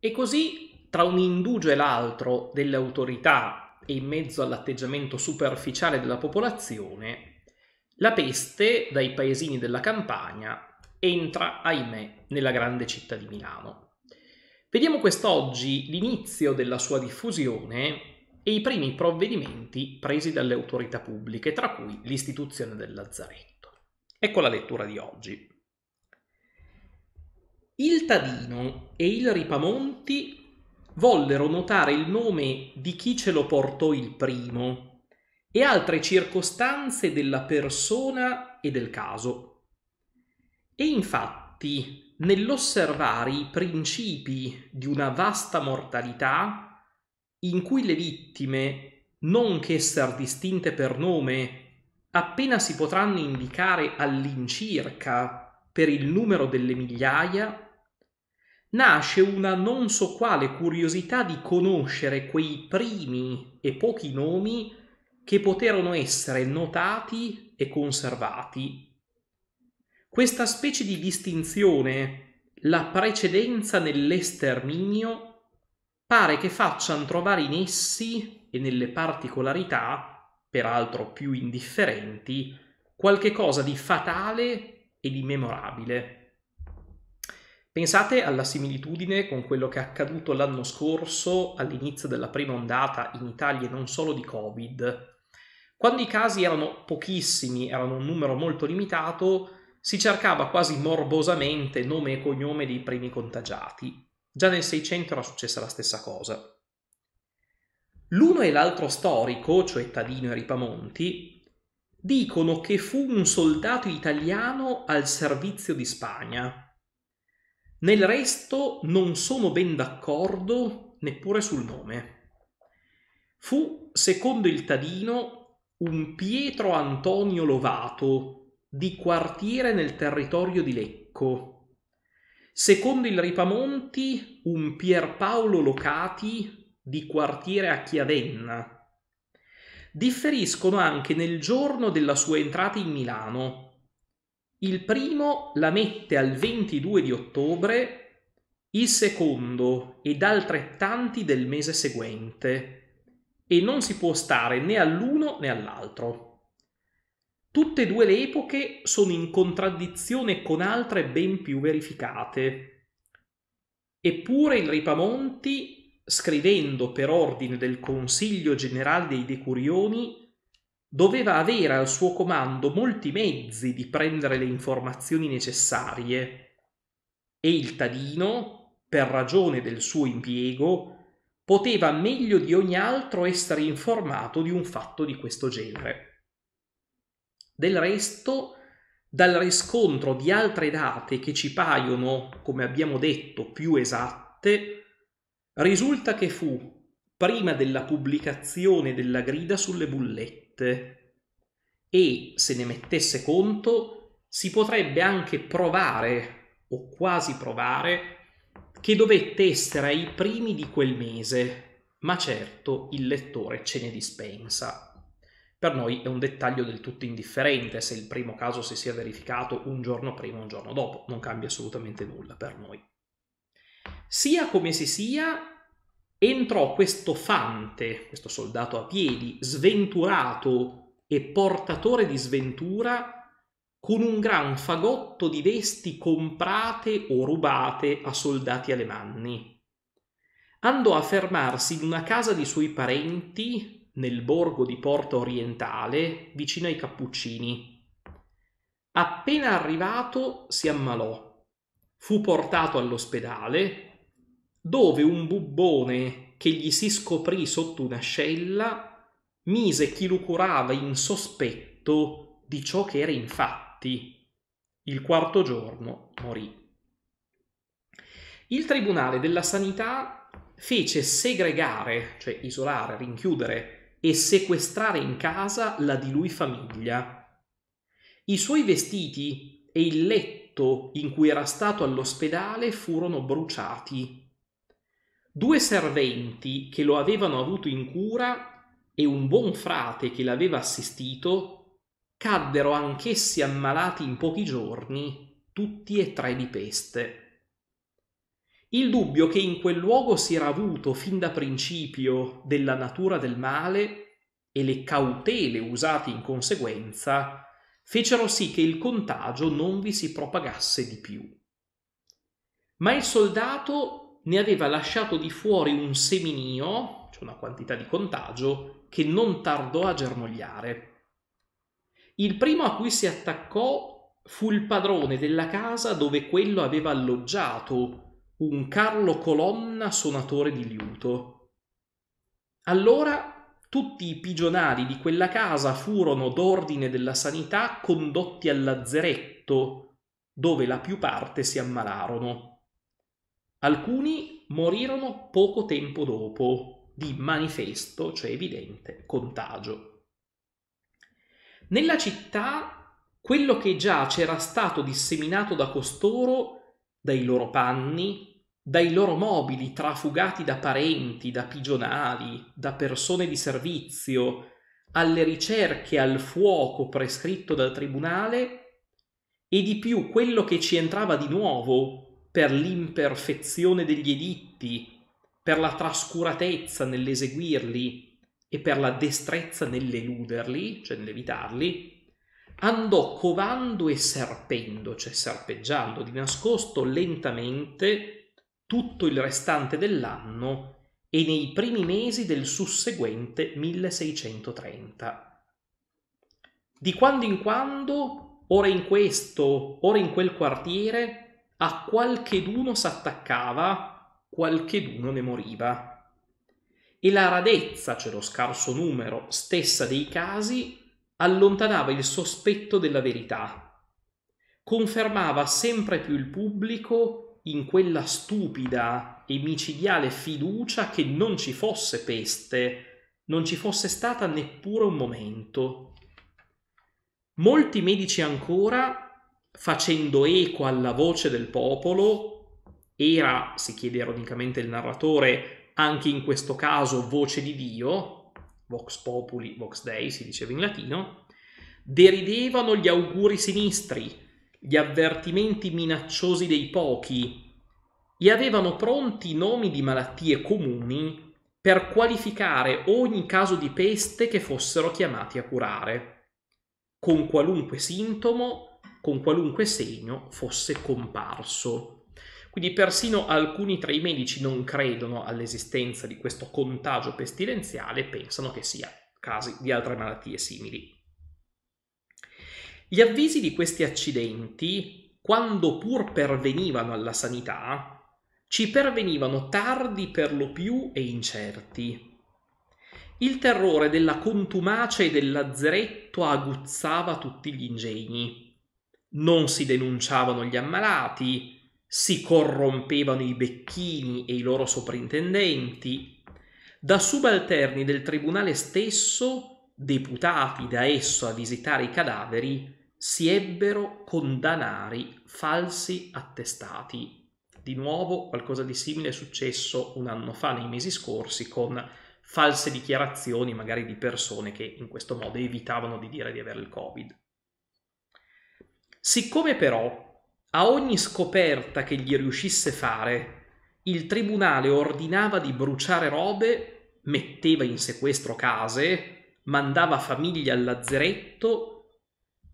E così tra un indugio e l'altro delle autorità e in mezzo all'atteggiamento superficiale della popolazione, la peste dai paesini della campagna entra, ahimè, nella grande città di Milano. Vediamo quest'oggi l'inizio della sua diffusione e i primi provvedimenti presi dalle autorità pubbliche, tra cui l'istituzione del Lazzaretto. Ecco la lettura di oggi. Il Tadino e il Ripamonti vollero notare il nome di chi ce lo portò il primo e altre circostanze della persona e del caso. E infatti, nell'osservare i principi di una vasta mortalità, in cui le vittime, non che esser distinte per nome, appena si potranno indicare all'incirca per il numero delle migliaia, nasce una non so quale curiosità di conoscere quei primi e pochi nomi che poterono essere notati e conservati. Questa specie di distinzione, la precedenza nell'esterminio, pare che facciano trovare in essi e nelle particolarità, peraltro più indifferenti, qualche cosa di fatale e di memorabile. Pensate alla similitudine con quello che è accaduto l'anno scorso all'inizio della prima ondata in Italia e non solo di Covid. Quando i casi erano pochissimi, erano un numero molto limitato, si cercava quasi morbosamente nome e cognome dei primi contagiati. Già nel 600 era successa la stessa cosa. L'uno e l'altro storico, cioè Tadino e Ripamonti, dicono che fu un soldato italiano al servizio di Spagna, nel resto non sono ben d'accordo neppure sul nome. Fu, secondo il Tadino, un Pietro Antonio Lovato, di quartiere nel territorio di Lecco. Secondo il Ripamonti, un Pierpaolo Locati, di quartiere a Chiavenna. Differiscono anche nel giorno della sua entrata in Milano, il primo la mette al 22 di ottobre, il secondo ed altrettanti del mese seguente, e non si può stare né all'uno né all'altro. Tutte e due le epoche sono in contraddizione con altre ben più verificate. Eppure il Ripamonti, scrivendo per ordine del Consiglio generale dei Decurioni, doveva avere al suo comando molti mezzi di prendere le informazioni necessarie e il Tadino, per ragione del suo impiego, poteva meglio di ogni altro essere informato di un fatto di questo genere. Del resto, dal riscontro di altre date che ci paiono, come abbiamo detto, più esatte, risulta che fu prima della pubblicazione della grida sulle bullette virgolette, e se ne mettesse conto, si potrebbe anche provare, o quasi provare, che dovette essere ai primi di quel mese, ma certo il lettore ce ne dispensa. Per noi è un dettaglio del tutto indifferente se il primo caso si sia verificato un giorno prima o un giorno dopo, non cambia assolutamente nulla per noi. Sia come si sia, entrò questo fante, questo soldato a piedi, sventurato e portatore di sventura, con un gran fagotto di vesti comprate o rubate a soldati alemanni. Andò a fermarsi in una casa di suoi parenti nel borgo di Porta Orientale, vicino ai Cappuccini. Appena arrivato si ammalò. Fu portato all'ospedale dove un bubbone che gli si scoprì sotto un'ascella mise chi lo curava in sospetto di ciò che era infatti. Il quarto giorno morì. Il Tribunale della Sanità fece segregare, cioè isolare, rinchiudere e sequestrare in casa la di lui famiglia. I suoi vestiti e il letto in cui era stato all'ospedale furono bruciati due serventi che lo avevano avuto in cura e un buon frate che l'aveva assistito caddero anch'essi ammalati in pochi giorni, tutti e tre di peste. Il dubbio che in quel luogo si era avuto fin da principio della natura del male e le cautele usate in conseguenza fecero sì che il contagio non vi si propagasse di più. Ma il soldato ne aveva lasciato di fuori un seminio, cioè una quantità di contagio, che non tardò a germogliare. Il primo a cui si attaccò fu il padrone della casa dove quello aveva alloggiato, un Carlo Colonna suonatore di liuto. Allora tutti i pigionali di quella casa furono d'ordine della sanità condotti al lazzeretto, dove la più parte si ammalarono. Alcuni morirono poco tempo dopo, di manifesto, cioè evidente, contagio. Nella città quello che già c'era stato disseminato da costoro, dai loro panni, dai loro mobili trafugati da parenti, da pigionali, da persone di servizio, alle ricerche al fuoco prescritto dal tribunale, e di più quello che ci entrava di nuovo, per l'imperfezione degli editti, per la trascuratezza nell'eseguirli e per la destrezza nell'eluderli, cioè nell'evitarli, andò covando e serpendo, cioè serpeggiando di nascosto lentamente tutto il restante dell'anno e nei primi mesi del susseguente 1630. Di quando in quando, ora in questo, ora in quel quartiere, a qualcheduno s'attaccava, qualcheduno ne moriva. E la radezza, cioè lo scarso numero, stessa dei casi, allontanava il sospetto della verità, confermava sempre più il pubblico in quella stupida e micidiale fiducia che non ci fosse peste, non ci fosse stata neppure un momento. Molti medici ancora facendo eco alla voce del popolo, era, si chiede ironicamente il narratore, anche in questo caso voce di Dio, vox populi, vox dei si diceva in latino, deridevano gli auguri sinistri, gli avvertimenti minacciosi dei pochi e avevano pronti nomi di malattie comuni per qualificare ogni caso di peste che fossero chiamati a curare, con qualunque sintomo con qualunque segno fosse comparso. Quindi persino alcuni tra i medici non credono all'esistenza di questo contagio pestilenziale e pensano che sia casi di altre malattie simili. Gli avvisi di questi accidenti, quando pur pervenivano alla sanità, ci pervenivano tardi per lo più e incerti. Il terrore della contumacia e dell'azzeretto aguzzava tutti gli ingegni non si denunciavano gli ammalati, si corrompevano i becchini e i loro soprintendenti, da subalterni del tribunale stesso, deputati da esso a visitare i cadaveri, si ebbero condannari falsi attestati. Di nuovo qualcosa di simile è successo un anno fa, nei mesi scorsi, con false dichiarazioni magari di persone che in questo modo evitavano di dire di avere il Covid. Siccome però a ogni scoperta che gli riuscisse fare, il tribunale ordinava di bruciare robe, metteva in sequestro case, mandava famiglie al lazzeretto,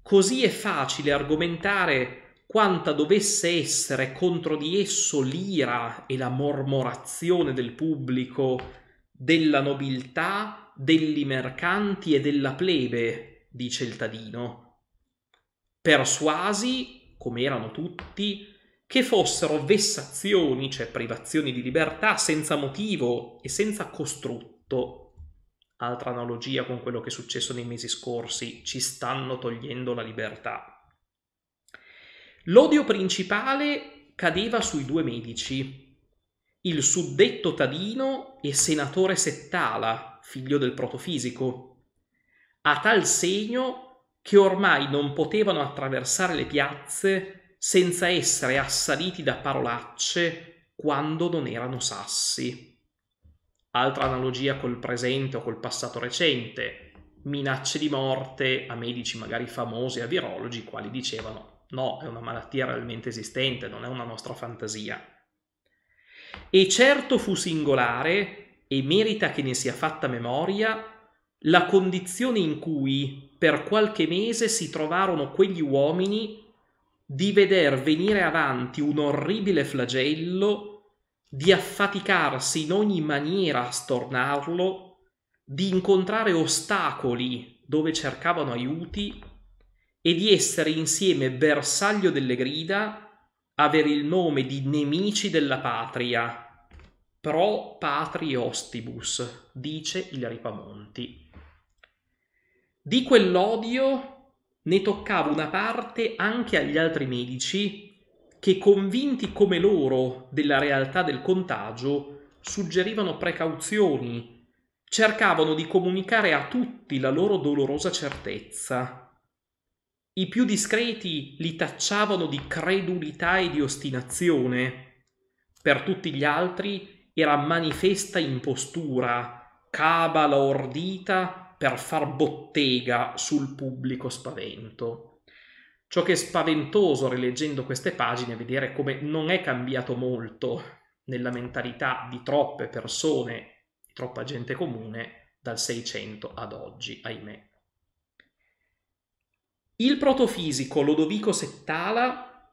così è facile argomentare quanta dovesse essere contro di esso l'ira e la mormorazione del pubblico, della nobiltà, degli mercanti e della plebe, dice il Tadino persuasi, come erano tutti, che fossero vessazioni, cioè privazioni di libertà, senza motivo e senza costrutto. Altra analogia con quello che è successo nei mesi scorsi, ci stanno togliendo la libertà. L'odio principale cadeva sui due medici, il suddetto Tadino e senatore Settala, figlio del protofisico. A tal segno che ormai non potevano attraversare le piazze senza essere assaliti da parolacce quando non erano sassi. Altra analogia col presente o col passato recente, minacce di morte a medici magari famosi, a virologi, quali dicevano no, è una malattia realmente esistente, non è una nostra fantasia. E certo fu singolare, e merita che ne sia fatta memoria, la condizione in cui per qualche mese si trovarono quegli uomini di veder venire avanti un orribile flagello, di affaticarsi in ogni maniera a stornarlo, di incontrare ostacoli dove cercavano aiuti e di essere insieme bersaglio delle grida, avere il nome di nemici della patria. Pro patri ostibus, dice il Ripamonti. Di quell'odio ne toccava una parte anche agli altri medici che, convinti come loro della realtà del contagio, suggerivano precauzioni, cercavano di comunicare a tutti la loro dolorosa certezza. I più discreti li tacciavano di credulità e di ostinazione. Per tutti gli altri era manifesta impostura, cabala ordita per far bottega sul pubblico spavento. Ciò che è spaventoso rileggendo queste pagine è vedere come non è cambiato molto nella mentalità di troppe persone, di troppa gente comune, dal 600 ad oggi, ahimè. Il protofisico Lodovico Settala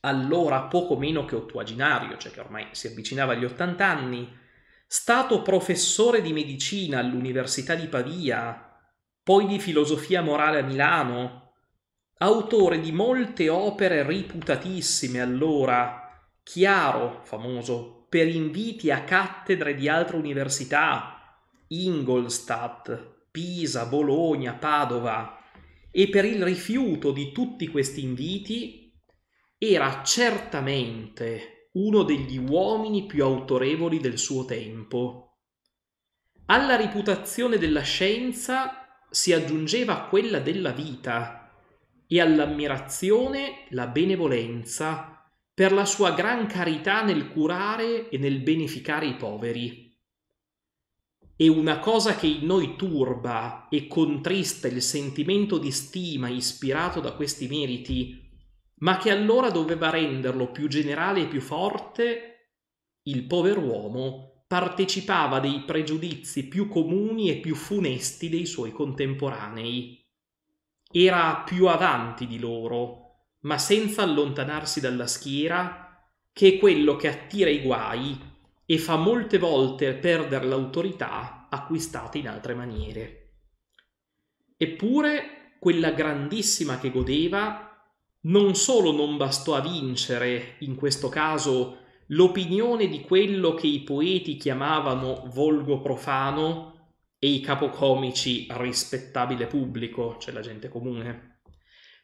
allora poco meno che ottuaginario, cioè che ormai si avvicinava agli 80 anni, stato professore di medicina all'Università di Pavia, poi di filosofia morale a Milano, autore di molte opere riputatissime allora, Chiaro, famoso, per inviti a cattedre di altre università, Ingolstadt, Pisa, Bologna, Padova, e per il rifiuto di tutti questi inviti era certamente uno degli uomini più autorevoli del suo tempo. Alla reputazione della scienza si aggiungeva quella della vita e all'ammirazione la benevolenza per la sua gran carità nel curare e nel beneficare i poveri. E una cosa che in noi turba e contrista il sentimento di stima ispirato da questi meriti ma che allora doveva renderlo più generale e più forte, il pover'uomo partecipava dei pregiudizi più comuni e più funesti dei suoi contemporanei. Era più avanti di loro, ma senza allontanarsi dalla schiera, che è quello che attira i guai e fa molte volte perdere l'autorità acquistata in altre maniere. Eppure, quella grandissima che godeva non solo non bastò a vincere, in questo caso, l'opinione di quello che i poeti chiamavano volgo profano e i capocomici rispettabile pubblico, cioè la gente comune,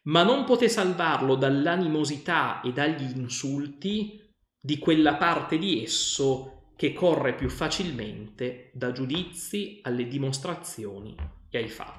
ma non poté salvarlo dall'animosità e dagli insulti di quella parte di esso che corre più facilmente da giudizi alle dimostrazioni e ai fatti.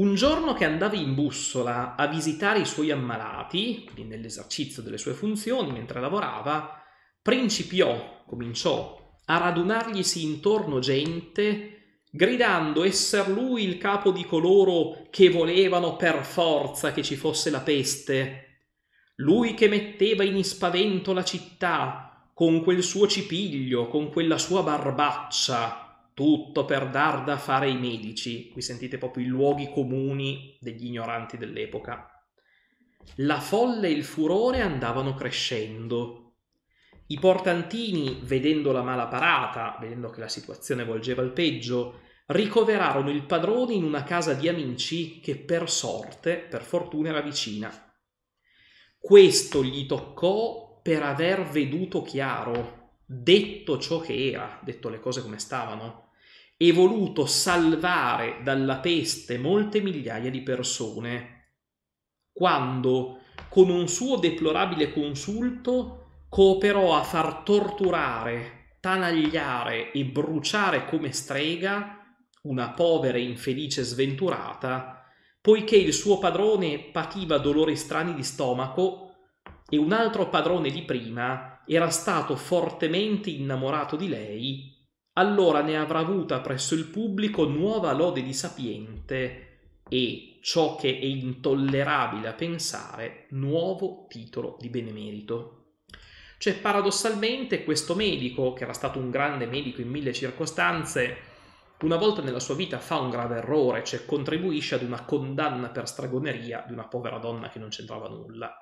Un giorno che andava in bussola a visitare i suoi ammalati, quindi nell'esercizio delle sue funzioni mentre lavorava, principiò, cominciò a radunarglisi intorno gente, gridando esser lui il capo di coloro che volevano per forza che ci fosse la peste, lui che metteva in spavento la città con quel suo cipiglio, con quella sua barbaccia, tutto per dar da fare ai medici, qui sentite proprio i luoghi comuni degli ignoranti dell'epoca. La folla e il furore andavano crescendo. I portantini, vedendo la mala parata, vedendo che la situazione volgeva al peggio, ricoverarono il padrone in una casa di amici che per sorte, per fortuna, era vicina. Questo gli toccò per aver veduto chiaro, detto ciò che era, detto le cose come stavano e voluto salvare dalla peste molte migliaia di persone, quando, con un suo deplorabile consulto, cooperò a far torturare, tanagliare e bruciare come strega una povera e infelice sventurata, poiché il suo padrone pativa dolori strani di stomaco e un altro padrone di prima era stato fortemente innamorato di lei allora ne avrà avuta presso il pubblico nuova lode di sapiente e ciò che è intollerabile a pensare, nuovo titolo di benemerito. Cioè, paradossalmente, questo medico, che era stato un grande medico in mille circostanze, una volta nella sua vita fa un grave errore, cioè contribuisce ad una condanna per stragoneria di una povera donna che non c'entrava nulla.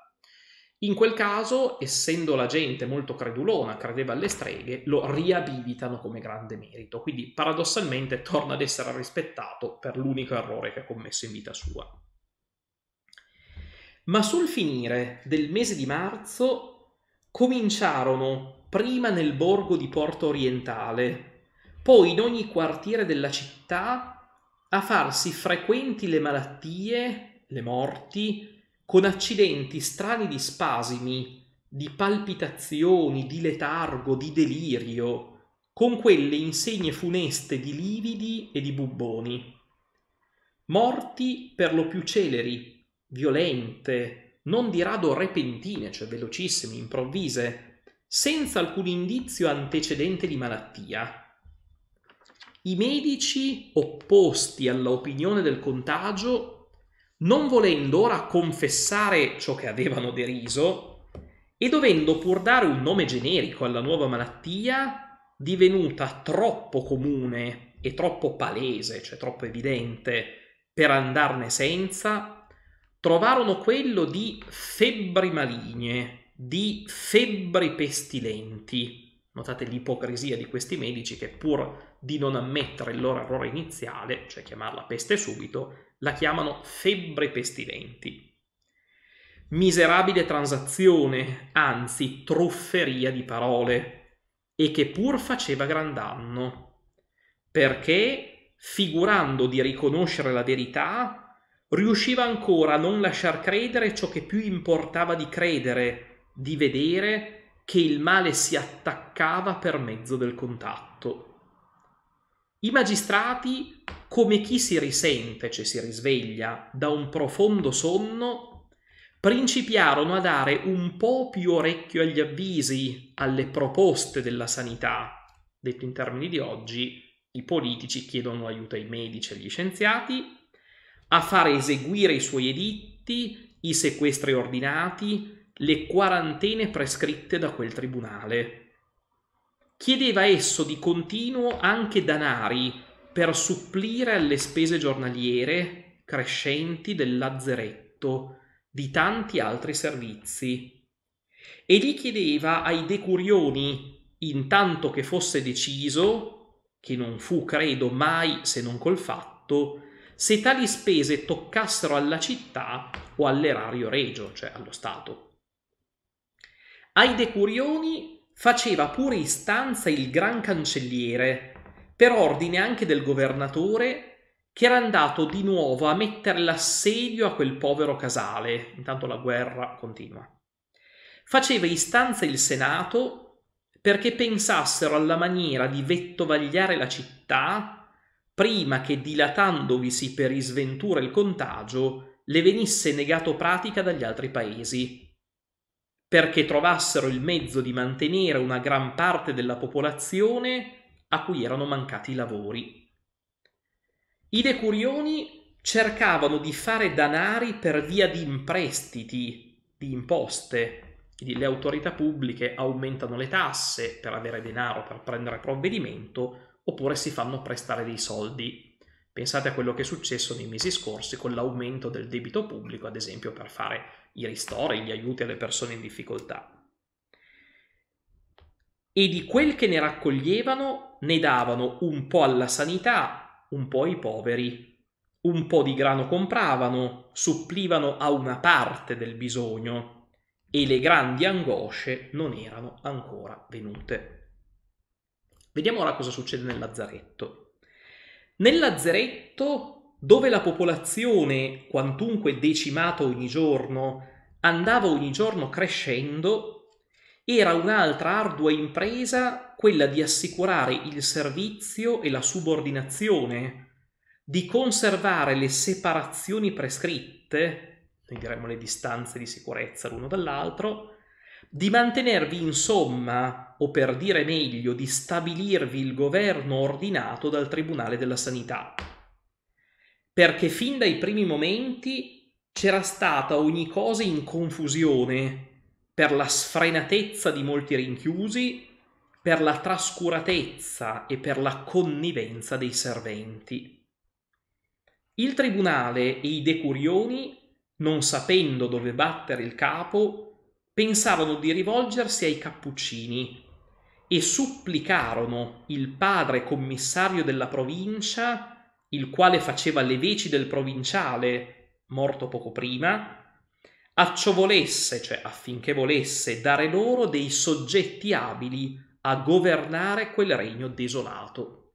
In quel caso, essendo la gente molto credulona, credeva alle streghe, lo riabilitano come grande merito, quindi paradossalmente torna ad essere rispettato per l'unico errore che ha commesso in vita sua. Ma sul finire del mese di marzo cominciarono prima nel borgo di Porto Orientale, poi in ogni quartiere della città a farsi frequenti le malattie, le morti, con accidenti strani di spasimi, di palpitazioni, di letargo, di delirio, con quelle insegne funeste di lividi e di buboni. Morti per lo più celeri, violente, non di rado repentine, cioè velocissime, improvvise, senza alcun indizio antecedente di malattia. I medici, opposti alla opinione del contagio, non volendo ora confessare ciò che avevano deriso e dovendo pur dare un nome generico alla nuova malattia divenuta troppo comune e troppo palese, cioè troppo evidente, per andarne senza, trovarono quello di febbri maligne, di febbri pestilenti. Notate l'ipocrisia di questi medici che pur di non ammettere il loro errore iniziale, cioè chiamarla peste subito, la chiamano febbre pestilenti. Miserabile transazione, anzi trufferia di parole, e che pur faceva gran danno, perché, figurando di riconoscere la verità, riusciva ancora a non lasciar credere ciò che più importava di credere, di vedere che il male si attaccava per mezzo del contatto. I magistrati, come chi si risente, cioè si risveglia da un profondo sonno, principiarono a dare un po' più orecchio agli avvisi, alle proposte della sanità. Detto in termini di oggi, i politici chiedono aiuto ai medici e agli scienziati, a fare eseguire i suoi editti, i sequestri ordinati, le quarantene prescritte da quel tribunale chiedeva esso di continuo anche danari per supplire alle spese giornaliere crescenti del lazzeretto di tanti altri servizi e gli chiedeva ai decurioni intanto che fosse deciso che non fu credo mai se non col fatto se tali spese toccassero alla città o all'erario regio cioè allo stato ai decurioni faceva pure istanza il gran cancelliere, per ordine anche del governatore, che era andato di nuovo a mettere l'assedio a quel povero casale. Intanto la guerra continua. Faceva istanza il Senato perché pensassero alla maniera di vettovagliare la città prima che dilatandovisi per isventura il contagio le venisse negato pratica dagli altri paesi perché trovassero il mezzo di mantenere una gran parte della popolazione a cui erano mancati i lavori. I decurioni cercavano di fare danari per via di imprestiti, di imposte, quindi le autorità pubbliche aumentano le tasse per avere denaro per prendere provvedimento oppure si fanno prestare dei soldi. Pensate a quello che è successo nei mesi scorsi con l'aumento del debito pubblico, ad esempio, per fare i ristori, gli aiuti alle persone in difficoltà. E di quel che ne raccoglievano ne davano un po' alla sanità, un po' ai poveri. Un po' di grano compravano, supplivano a una parte del bisogno e le grandi angosce non erano ancora venute. Vediamo ora cosa succede nel lazzaretto. Nel lazzaretto dove la popolazione, quantunque decimata ogni giorno, andava ogni giorno crescendo, era un'altra ardua impresa quella di assicurare il servizio e la subordinazione, di conservare le separazioni prescritte, noi diremmo le distanze di sicurezza l'uno dall'altro, di mantenervi insomma, o per dire meglio, di stabilirvi il governo ordinato dal Tribunale della Sanità perché fin dai primi momenti c'era stata ogni cosa in confusione per la sfrenatezza di molti rinchiusi, per la trascuratezza e per la connivenza dei serventi. Il tribunale e i decurioni, non sapendo dove battere il capo, pensavano di rivolgersi ai cappuccini e supplicarono il padre commissario della provincia il quale faceva le veci del provinciale morto poco prima, a ciò volesse, cioè affinché volesse, dare loro dei soggetti abili a governare quel regno desolato.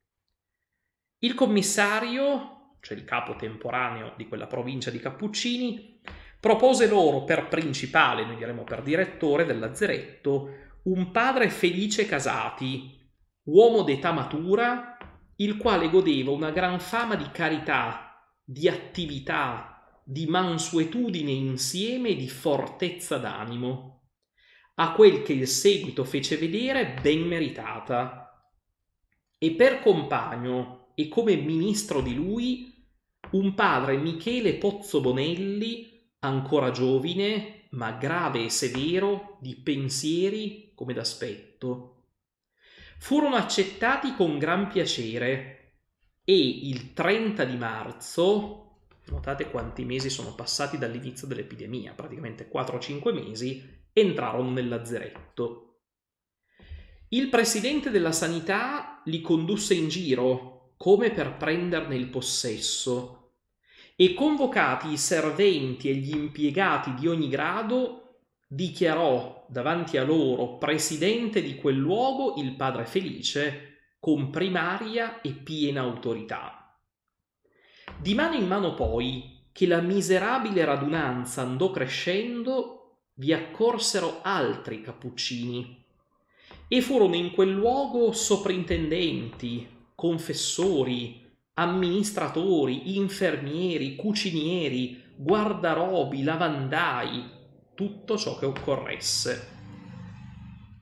Il commissario, cioè il capo temporaneo di quella provincia di Cappuccini, propose loro per principale, noi diremmo per direttore dell'azzeretto, un padre felice casati, uomo d'età matura, il quale godeva una gran fama di carità, di attività, di mansuetudine insieme e di fortezza d'animo, a quel che il seguito fece vedere ben meritata. E per compagno e come ministro di lui un padre Michele Pozzo Bonelli, ancora giovine, ma grave e severo di pensieri come d'aspetto furono accettati con gran piacere e il 30 di marzo, notate quanti mesi sono passati dall'inizio dell'epidemia, praticamente 4-5 mesi, entrarono nel lazzeretto. Il presidente della sanità li condusse in giro come per prenderne il possesso e convocati i serventi e gli impiegati di ogni grado dichiarò davanti a loro presidente di quel luogo il padre Felice con primaria e piena autorità. Di mano in mano poi, che la miserabile radunanza andò crescendo, vi accorsero altri cappuccini e furono in quel luogo soprintendenti, confessori, amministratori, infermieri, cucinieri, guardarobi, lavandai, tutto ciò che occorresse.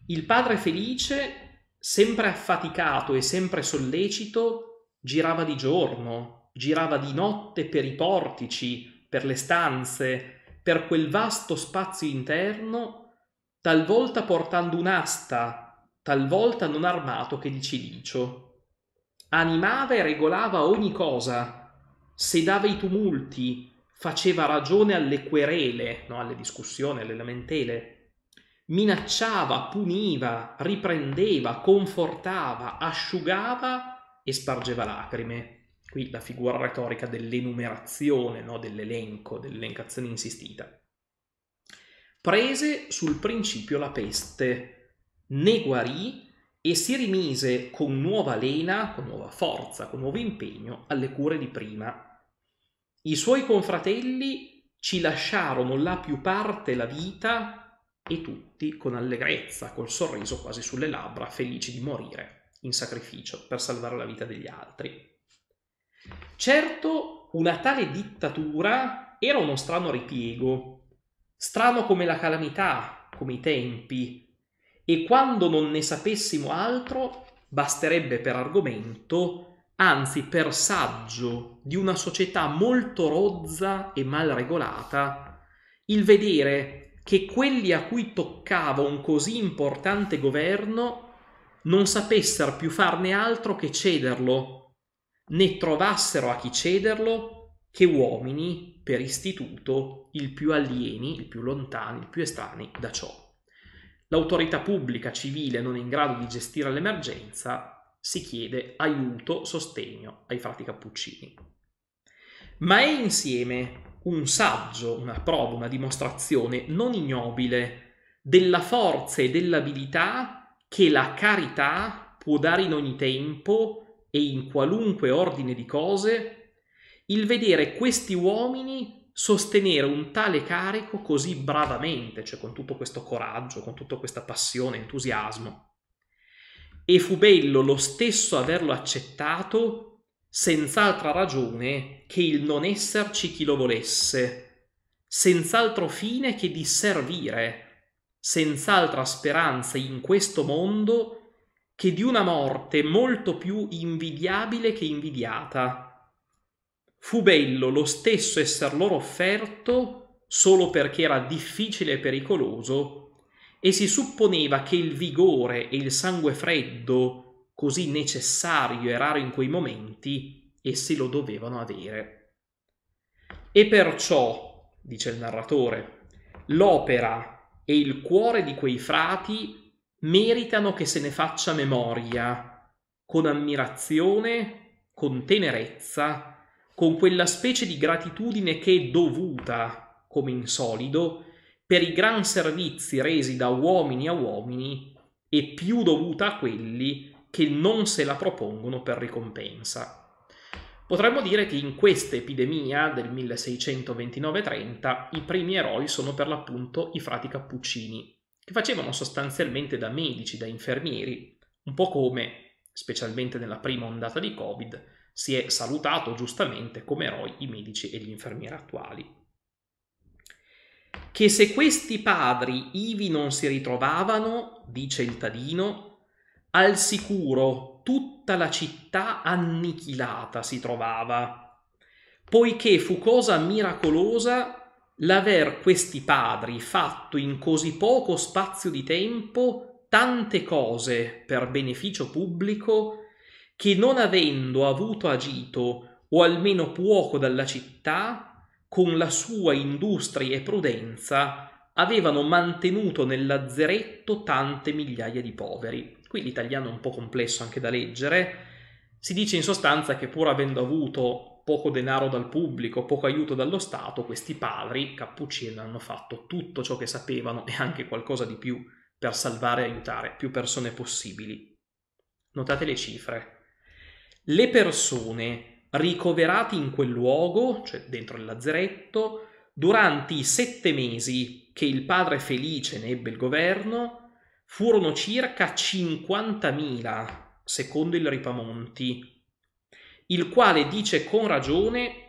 Il padre felice, sempre affaticato e sempre sollecito, girava di giorno, girava di notte per i portici, per le stanze, per quel vasto spazio interno, talvolta portando un'asta, talvolta non armato che di cilicio. Animava e regolava ogni cosa, sedava i tumulti, faceva ragione alle querele, no? alle discussioni, alle lamentele, minacciava, puniva, riprendeva, confortava, asciugava e spargeva lacrime. Qui la figura retorica dell'enumerazione, no? dell'elenco, dell'elencazione insistita. Prese sul principio la peste, ne guarì e si rimise con nuova lena, con nuova forza, con nuovo impegno alle cure di prima i suoi confratelli ci lasciarono la più parte la vita e tutti con allegrezza, col sorriso quasi sulle labbra, felici di morire in sacrificio per salvare la vita degli altri. Certo, una tale dittatura era uno strano ripiego, strano come la calamità, come i tempi, e quando non ne sapessimo altro basterebbe per argomento anzi per saggio di una società molto rozza e mal regolata, il vedere che quelli a cui toccava un così importante governo non sapessero più farne altro che cederlo, né trovassero a chi cederlo che uomini per istituto il più alieni, il più lontani, il più estranei da ciò. L'autorità pubblica civile non in grado di gestire l'emergenza si chiede aiuto, sostegno ai frati cappuccini. Ma è insieme un saggio, una prova, una dimostrazione non ignobile della forza e dell'abilità che la carità può dare in ogni tempo e in qualunque ordine di cose il vedere questi uomini sostenere un tale carico così bravamente, cioè con tutto questo coraggio, con tutta questa passione, entusiasmo e fu bello lo stesso averlo accettato senz'altra ragione che il non esserci chi lo volesse, senz'altro fine che di servire, senz'altra speranza in questo mondo che di una morte molto più invidiabile che invidiata. Fu bello lo stesso esser loro offerto solo perché era difficile e pericoloso e si supponeva che il vigore e il sangue freddo, così necessario e raro in quei momenti, essi lo dovevano avere. E perciò, dice il narratore, l'opera e il cuore di quei frati meritano che se ne faccia memoria, con ammirazione, con tenerezza, con quella specie di gratitudine che è dovuta, come in solido, per i gran servizi resi da uomini a uomini e più dovuta a quelli che non se la propongono per ricompensa. Potremmo dire che in questa epidemia del 1629-30 i primi eroi sono per l'appunto i frati cappuccini, che facevano sostanzialmente da medici, da infermieri, un po' come, specialmente nella prima ondata di Covid, si è salutato giustamente come eroi i medici e gli infermieri attuali che se questi padri ivi non si ritrovavano, dice il Tadino, al sicuro tutta la città annichilata si trovava, poiché fu cosa miracolosa l'aver questi padri fatto in così poco spazio di tempo tante cose per beneficio pubblico che non avendo avuto agito o almeno poco dalla città con la sua industria e prudenza, avevano mantenuto nell'azzeretto tante migliaia di poveri. Qui l'italiano è un po' complesso anche da leggere. Si dice in sostanza che pur avendo avuto poco denaro dal pubblico, poco aiuto dallo Stato, questi padri cappuccini hanno fatto tutto ciò che sapevano e anche qualcosa di più per salvare e aiutare più persone possibili. Notate le cifre. Le persone ricoverati in quel luogo, cioè dentro il lazzeretto, durante i sette mesi che il padre Felice ne ebbe il governo, furono circa 50.000, secondo il Ripamonti, il quale dice con ragione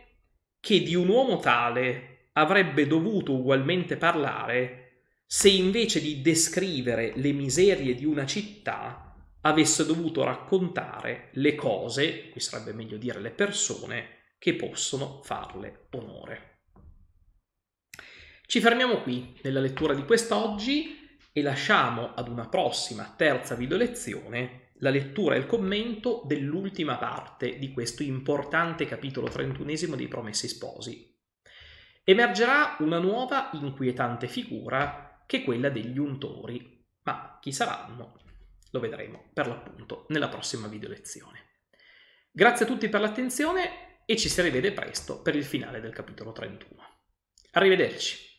che di un uomo tale avrebbe dovuto ugualmente parlare se invece di descrivere le miserie di una città avesse dovuto raccontare le cose, qui sarebbe meglio dire le persone, che possono farle onore. Ci fermiamo qui nella lettura di quest'oggi e lasciamo ad una prossima terza video lezione la lettura e il commento dell'ultima parte di questo importante capitolo trentunesimo dei Promessi Sposi. Emergerà una nuova inquietante figura che è quella degli untori, ma chi saranno lo vedremo per l'appunto nella prossima video lezione. Grazie a tutti per l'attenzione e ci si rivede presto per il finale del capitolo 31. Arrivederci.